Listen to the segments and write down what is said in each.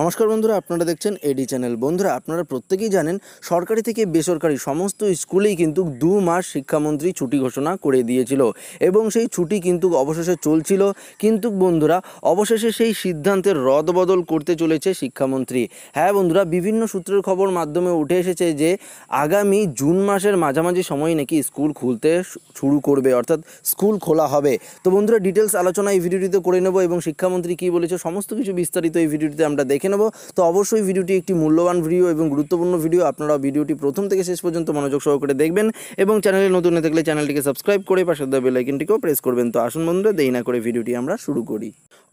নমস্কার বন্ধুরা আপনারা দেখছেন এডি চ্যানেল বন্ধুরা আপনারা প্রত্যেকেই জানেন সরকারি থেকে বেসরকারি সমস্ত স্কুলেই কিন্তু দু মাস শিক্ষামন্ত্রী ছুটি ঘোষণা করে দিয়েছিল এবং সেই ছুটি কিন্তু অবশেষে চলছিল কিন্তু বন্ধুরা অবশেষে সেই সিদ্ধান্তের রদবদল করতে চলেছে শিক্ষামন্ত্রী হ্যাঁ বন্ধুরা বিভিন্ন সূত্রের খবর মাধ্যমে উঠে এসেছে যে আগামী জুন মাসের মাঝামাঝি সময় নাকি স্কুল খুলতে শুরু করবে অর্থাৎ স্কুল খোলা হবে তো বন্ধুরা ডিটেলস আলোচনা এই ভিডিওটিতে করে নেব এবং শিক্ষামন্ত্রী কী বলেছে সমস্ত কিছু বিস্তারিত এই ভিডিওটিতে আমরা দেখে দেখে নেব তো অবশ্যই ভিডিওটি একটি মূল্যবান ভিডিও এবং গুরুত্বপূর্ণ ভিডিও আপনারা ভিডিওটি প্রথম থেকে শেষ পর্যন্ত মনোযোগ সহকারে দেখবেন এবং চ্যানেলে নতুন হয়ে থাকলে চ্যানেলটিকে সাবস্ক্রাইব করে পাশে দেওয়া বেলাইকনটিকেও প্রেস করবেন তো আসুন বন্ধুরা দেই না করে ভিডিওটি আমরা শুরু করি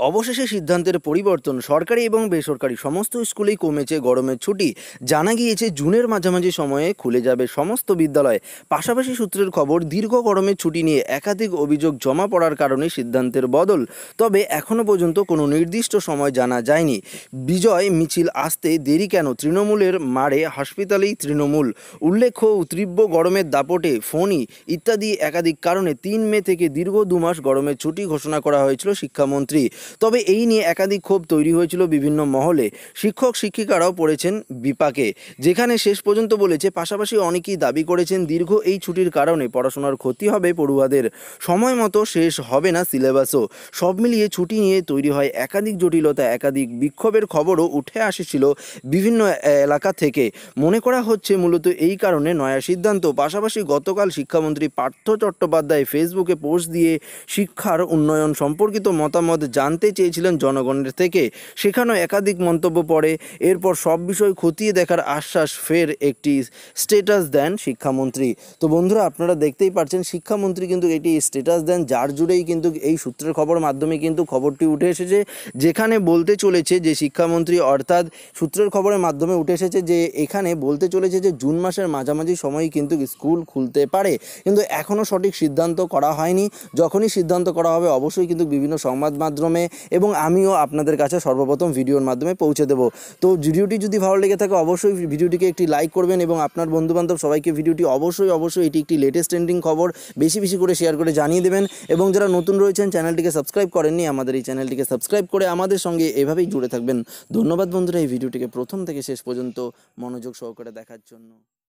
অবশেষে সিদ্ধান্তের পরিবর্তন সরকারি এবং বেসরকারি সমস্ত স্কুলেই কমেছে গরমের ছুটি জানা গিয়েছে জুনের মাঝামাঝি সময়ে খুলে যাবে সমস্ত বিদ্যালয় পাশাপাশি সূত্রের খবর দীর্ঘ গরমের ছুটি নিয়ে একাধিক অভিযোগ জমা পড়ার কারণে সিদ্ধান্তের বদল তবে এখনও পর্যন্ত কোনো নির্দিষ্ট সময় জানা যায়নি বিজ বিজয় মিছিল আসতে দেরি কেন তৃণমূলের মারে হাসপাতালেই তৃণমূল উল্লেখ্য তীব্র গরমের দাপটে ফোনই ইত্যাদি একাধিক কারণে তিন মে থেকে দীর্ঘ দুমাস গরমের ছুটি ঘোষণা করা হয়েছিল শিক্ষামন্ত্রী তবে এই নিয়ে একাধিক ক্ষোভ তৈরি হয়েছিল বিভিন্ন মহলে শিক্ষক শিক্ষিকারাও পড়েছেন বিপাকে যেখানে শেষ পর্যন্ত বলেছে পাশাপাশি অনেকেই দাবি করেছেন দীর্ঘ এই ছুটির কারণে পড়াশোনার ক্ষতি হবে পড়ুয়াদের সময় মতো শেষ হবে না সিলেবাসও সব মিলিয়ে ছুটি নিয়ে তৈরি হয় একাধিক জটিলতা একাধিক বিক্ষোভের খবর খবরও উঠে আসেছিল বিভিন্ন এলাকা থেকে মনে করা হচ্ছে মূলত এই কারণে নয়া সিদ্ধান্ত পাশাপাশি গতকাল শিক্ষামন্ত্রী পার্থ চট্টোপাধ্যায় ফেসবুকে পোস্ট দিয়ে শিক্ষার উন্নয়ন সম্পর্কিত মতামত জানতে চেয়েছিলেন জনগণের থেকে সেখানেও একাধিক মন্তব্য পড়ে এরপর সব বিষয় খতিয়ে দেখার আশ্বাস ফের একটি স্টেটাস দেন শিক্ষামন্ত্রী তো বন্ধুরা আপনারা দেখতেই পাচ্ছেন শিক্ষামন্ত্রী কিন্তু এটি স্টেটাস দেন যার জুড়েই কিন্তু এই সূত্রের খবর মাধ্যমে কিন্তু খবরটি উঠে এসেছে যেখানে বলতে চলেছে যে শিক্ষামন্ত্রী প্রধানমন্ত্রী অর্থাৎ সূত্রের খবরের মাধ্যমে উঠে এসেছে যে এখানে বলতে চলেছে যে জুন মাসের মাঝামাঝি সময় কিন্তু স্কুল খুলতে পারে কিন্তু এখনও সঠিক সিদ্ধান্ত করা হয়নি যখনই সিদ্ধান্ত করা হবে অবশ্যই কিন্তু বিভিন্ন সংবাদ মাধ্যমে এবং আমিও আপনাদের কাছে সর্বপ্রথম ভিডিওর মাধ্যমে পৌঁছে দেব তো ভিডিওটি যদি ভালো লেগে থাকে অবশ্যই ভিডিওটিকে একটি লাইক করবেন এবং আপনার বন্ধুবান্ধব সবাইকে ভিডিওটি অবশ্যই অবশ্যই এটি একটি লেটেস্ট ট্রেন্ডিং খবর বেশি বেশি করে শেয়ার করে জানিয়ে দেবেন এবং যারা নতুন রয়েছেন চ্যানেলটিকে সাবস্ক্রাইব করেননি আমাদের এই চ্যানেলটিকে সাবস্ক্রাইব করে আমাদের সঙ্গে এভাবেই জুড়ে থাকবেন ধন্যবাদ বন্ধুরা এই ভিডিওটিকে প্রথম থেকে শেষ পর্যন্ত মনোযোগ সহকারে দেখার জন্য